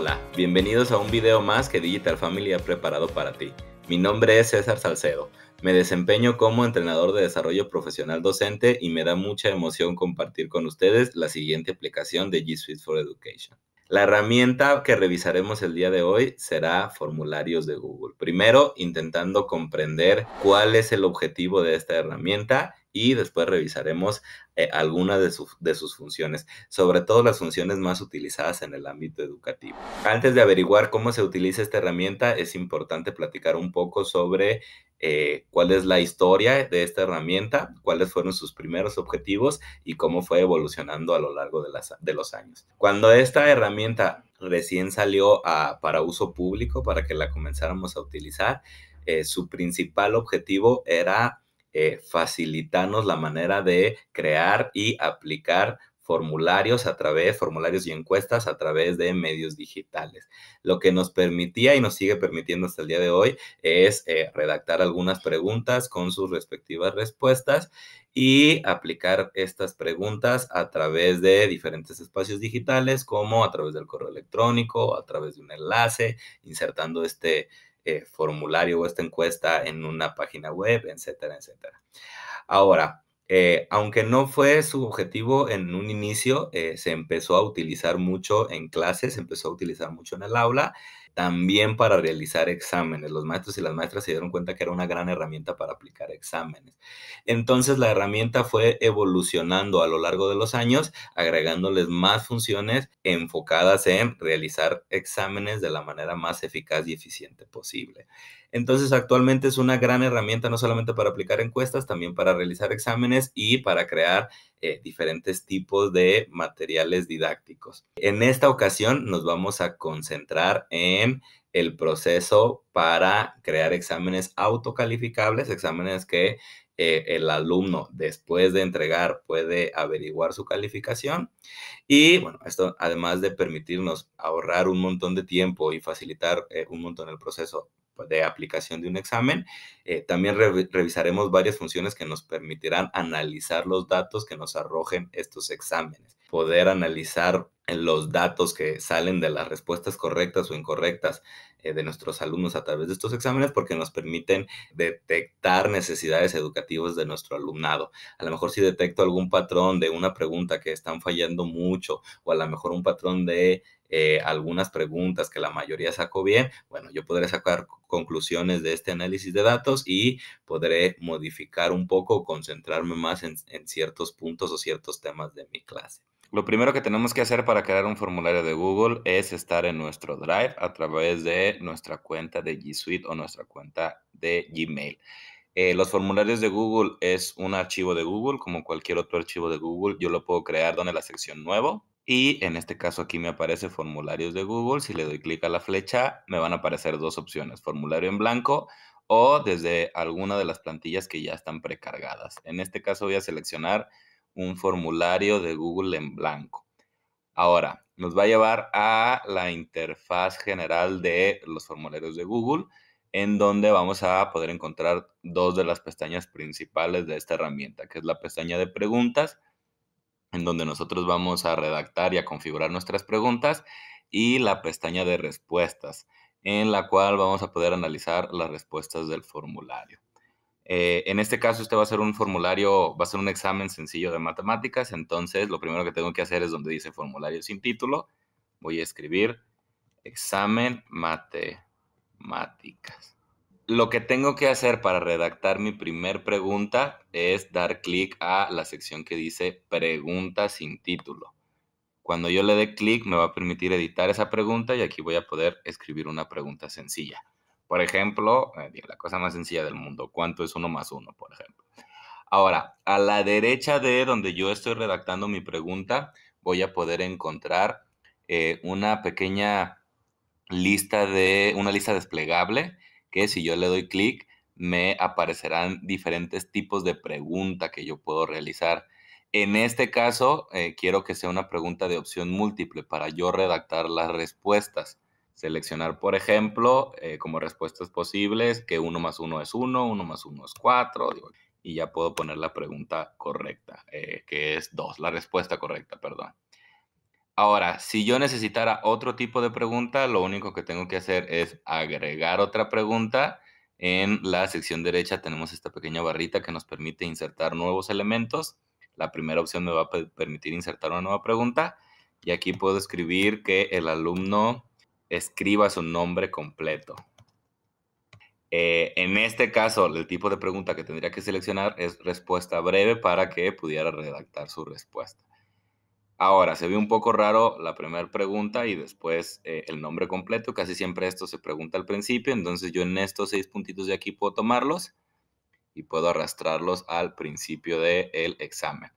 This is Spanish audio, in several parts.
Hola, bienvenidos a un video más que Digital Family ha preparado para ti. Mi nombre es César Salcedo. Me desempeño como entrenador de desarrollo profesional docente y me da mucha emoción compartir con ustedes la siguiente aplicación de G Suite for Education. La herramienta que revisaremos el día de hoy será formularios de Google. Primero, intentando comprender cuál es el objetivo de esta herramienta y después revisaremos eh, algunas de, sus funciones, sobre todo las funciones más utilizadas en el ámbito educativo. Antes de averiguar cómo se utiliza esta herramienta, es importante platicar un poco sobre eh, cuál es la historia de esta herramienta, cuáles fueron sus primeros objetivos y cómo fue evolucionando a lo largo de, los años. Cuando esta herramienta recién salió para uso público, para que la comenzáramos a utilizar, eh, su principal objetivo era eh, facilitarnos la manera de crear y aplicar formularios a través, formularios y encuestas a través de medios digitales. Lo que nos permitía y nos sigue permitiendo hasta el día de hoy es eh, redactar algunas preguntas con sus respectivas respuestas y aplicar estas preguntas a través de diferentes espacios digitales como a través del correo electrónico, a través de un enlace, insertando este, eh, formulario o esta encuesta en una página web, etcétera, etcétera. Ahora, eh, aunque no fue su objetivo en un inicio, eh, se empezó a utilizar mucho en clases, se empezó a utilizar mucho en el aula también para realizar exámenes. Los maestros y las maestras se dieron cuenta que era una gran herramienta para aplicar exámenes. Entonces la herramienta fue evolucionando a lo largo de los años, agregándoles más funciones enfocadas en realizar exámenes de la manera más eficaz y eficiente posible. Entonces, actualmente es una gran herramienta no solamente para aplicar encuestas, también para realizar exámenes y para crear eh, diferentes tipos de materiales didácticos. En esta ocasión nos vamos a concentrar en el proceso para crear exámenes autocalificables, exámenes que eh, el alumno después de entregar puede averiguar su calificación. Y bueno, esto además de permitirnos ahorrar un montón de tiempo y facilitar eh, un montón el proceso de aplicación de un examen. Eh, también revisaremos varias funciones que nos permitirán analizar los datos que nos arrojen estos exámenes, poder analizar los datos que salen de las respuestas correctas o incorrectas eh, de nuestros alumnos a través de estos exámenes porque nos permiten detectar necesidades educativas de nuestro alumnado. A lo mejor si detecto algún patrón de una pregunta que están fallando mucho o a lo mejor un patrón de eh, algunas preguntas que la mayoría sacó bien, bueno, yo podré sacar conclusiones de este análisis de datos y podré modificar un poco, o concentrarme más en, ciertos puntos o ciertos temas de mi clase. Lo primero que tenemos que hacer para crear un formulario de Google es estar en nuestro Drive a través de nuestra cuenta de G Suite o nuestra cuenta de Gmail. Eh, los formularios de Google es un archivo de Google, como cualquier otro archivo de Google. Yo lo puedo crear donde la sección nuevo, y en este caso aquí me aparece formularios de Google. Si le doy clic a la flecha, me van a aparecer dos opciones, formulario en blanco o desde alguna de las plantillas que ya están precargadas. En este caso voy a seleccionar un formulario de Google en blanco. Ahora, nos va a llevar a la interfaz general de los formularios de Google, en donde vamos a poder encontrar dos de las pestañas principales de esta herramienta, que es la pestaña de preguntas en donde nosotros vamos a redactar y a configurar nuestras preguntas y la pestaña de respuestas, en la cual vamos a poder analizar las respuestas del formulario. Eh, en este caso, este va a ser un formulario, va a ser un examen sencillo de matemáticas, entonces lo primero que tengo que hacer es donde dice formulario sin título, voy a escribir examen matemáticas lo que tengo que hacer para redactar mi primer pregunta es dar clic a la sección que dice pregunta sin título. Cuando yo le dé clic me va a permitir editar esa pregunta y aquí voy a poder escribir una pregunta sencilla. Por ejemplo, eh, la cosa más sencilla del mundo, ¿cuánto es uno más uno, por ejemplo? Ahora, a la derecha de donde yo estoy redactando mi pregunta, voy a poder encontrar eh, una pequeña lista de, una lista desplegable que si yo le doy clic me aparecerán diferentes tipos de pregunta que yo puedo realizar. En este caso, eh, quiero que sea una pregunta de opción múltiple para yo redactar las respuestas. Seleccionar, por ejemplo, eh, como respuestas posibles que 1 más 1 es 1, 1 más 1 es 4, y ya puedo poner la pregunta correcta, eh, que es 2, la respuesta correcta, perdón. Ahora, si yo necesitara otro tipo de pregunta, lo único que tengo que hacer es agregar otra pregunta. En la sección derecha tenemos esta pequeña barrita que nos permite insertar nuevos elementos. La primera opción me va a permitir insertar una nueva pregunta. Y aquí puedo escribir que el alumno escriba su nombre completo. Eh, en este caso, el tipo de pregunta que tendría que seleccionar es respuesta breve para que pudiera redactar su respuesta. Ahora, se ve un poco raro la primera pregunta y después eh, el nombre completo. Casi siempre esto se pregunta al principio, entonces yo en estos seis puntitos de aquí puedo tomarlos y puedo arrastrarlos al principio del examen.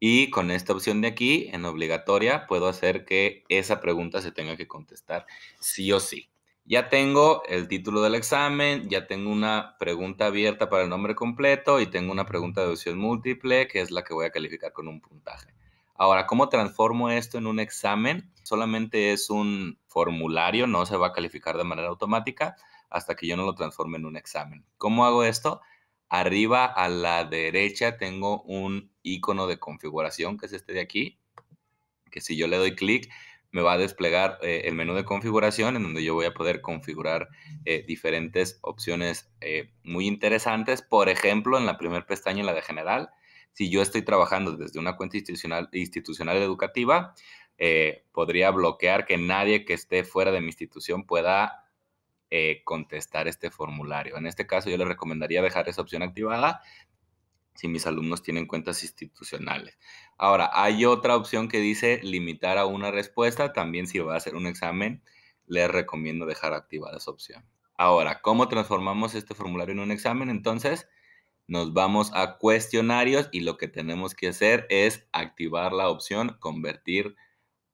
Y con esta opción de aquí, en obligatoria, puedo hacer que esa pregunta se tenga que contestar sí o sí. Ya tengo el título del examen, ya tengo una pregunta abierta para el nombre completo y tengo una pregunta de opción múltiple, que es la que voy a calificar con un puntaje. Ahora, ¿cómo transformo esto en un examen? Solamente es un formulario, no se va a calificar de manera automática hasta que yo no lo transforme en un examen. ¿Cómo hago esto? Arriba a la derecha tengo un icono de configuración, que es este de aquí, que si yo le doy clic, me va a desplegar eh, el menú de configuración en donde yo voy a poder configurar eh, diferentes opciones eh, muy interesantes. Por ejemplo, en la primera pestaña, en la de general, si yo estoy trabajando desde una cuenta institucional, institucional educativa, eh, podría bloquear que nadie que esté fuera de mi institución pueda eh, contestar este formulario. En este caso, yo le recomendaría dejar esa opción activada si mis alumnos tienen cuentas institucionales. Ahora, hay otra opción que dice limitar a una respuesta. También si va a hacer un examen, les recomiendo dejar activada esa opción. Ahora, ¿cómo transformamos este formulario en un examen? Entonces, nos vamos a cuestionarios y lo que tenemos que hacer es activar la opción convertir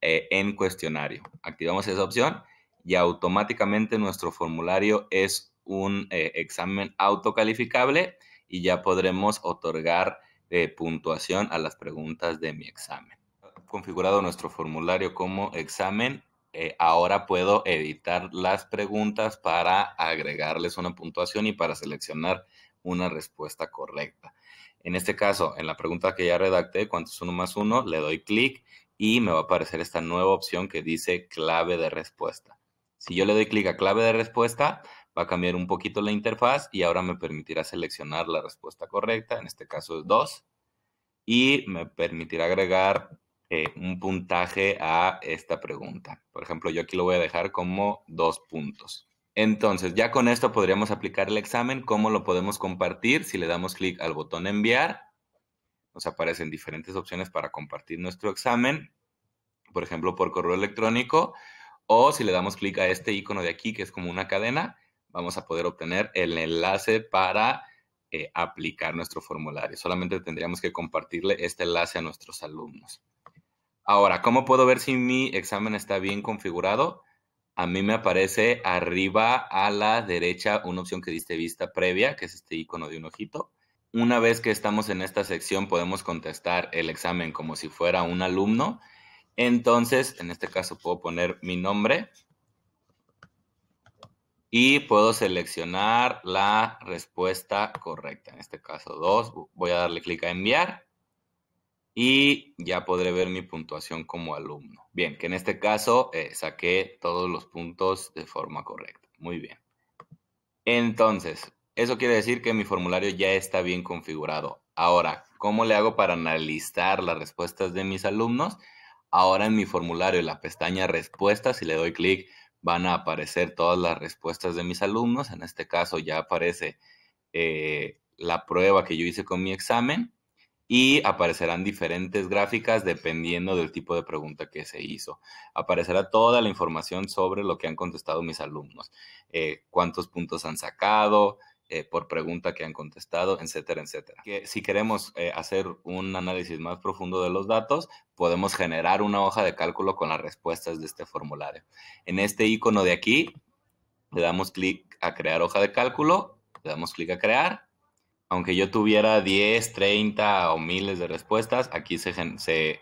eh, en cuestionario. Activamos esa opción y automáticamente nuestro formulario es un eh, examen autocalificable y ya podremos otorgar eh, puntuación a las preguntas de mi examen. Configurado nuestro formulario como examen, ahora puedo editar las preguntas para agregarles una puntuación y para seleccionar una respuesta correcta. En este caso, en la pregunta que ya redacté, ¿cuánto es uno más uno? Le doy clic y me va a aparecer esta nueva opción que dice clave de respuesta. Si yo le doy clic a clave de respuesta, va a cambiar un poquito la interfaz y ahora me permitirá seleccionar la respuesta correcta, en este caso es 2, y me permitirá agregar eh, un puntaje a esta pregunta. Por ejemplo, yo aquí lo voy a dejar como dos puntos. Entonces, ya con esto podríamos aplicar el examen. ¿Cómo lo podemos compartir? Si le damos clic al botón enviar, nos aparecen diferentes opciones para compartir nuestro examen, por ejemplo, por correo electrónico, o si le damos clic a este icono de aquí, que es como una cadena, vamos a poder obtener el enlace para eh, aplicar nuestro formulario. Solamente tendríamos que compartirle este enlace a nuestros alumnos. Ahora, ¿cómo puedo ver si mi examen está bien configurado? A mí me aparece arriba a la derecha una opción que diste vista previa, que es este icono de un ojito. Una vez que estamos en esta sección, podemos contestar el examen como si fuera un alumno. Entonces, en este caso puedo poner mi nombre y puedo seleccionar la respuesta correcta. En este caso, dos. Voy a darle clic a enviar y ya podré ver mi puntuación como alumno. Bien, que en este caso eh, saqué todos los puntos de forma correcta. Muy bien. Entonces, eso quiere decir que mi formulario ya está bien configurado. Ahora, ¿cómo le hago para analizar las respuestas de mis alumnos? Ahora en mi formulario, en la pestaña respuestas, si le doy clic, van a aparecer todas las respuestas de mis alumnos. En este caso ya aparece eh, la prueba que yo hice con mi examen y aparecerán diferentes gráficas dependiendo del tipo de pregunta que se hizo. Aparecerá toda la información sobre lo que han contestado mis alumnos, eh, cuántos puntos han sacado, eh, por pregunta que han contestado, etcétera, etcétera. si queremos eh, hacer un análisis más profundo de los datos, podemos generar una hoja de cálculo con las respuestas de este formulario. En este icono de aquí, le damos clic a crear hoja de cálculo, le damos clic a crear aunque yo tuviera 10, 30 o miles de respuestas, aquí se,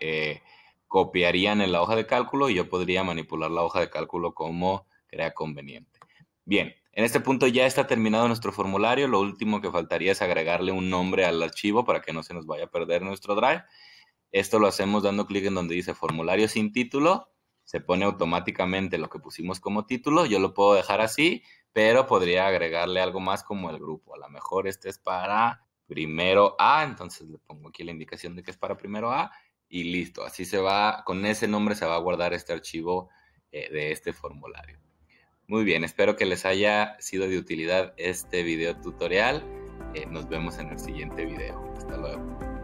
eh, copiarían en la hoja de cálculo y yo podría manipular la hoja de cálculo como crea conveniente. Bien, en este punto ya está terminado nuestro formulario. Lo último que faltaría es agregarle un nombre al archivo para que no se nos vaya a perder nuestro drive. Esto lo hacemos dando clic en donde dice formulario sin título se pone automáticamente lo que pusimos como título, yo lo puedo dejar así, pero podría agregarle algo más como el grupo. A lo mejor este es para primero A, entonces le pongo aquí la indicación de que es para primero A y listo. Así se va, con ese nombre se va a guardar este archivo eh, de este formulario. Muy bien, espero que les haya sido de utilidad este video tutorial. Eh, nos vemos en el siguiente video. Hasta luego.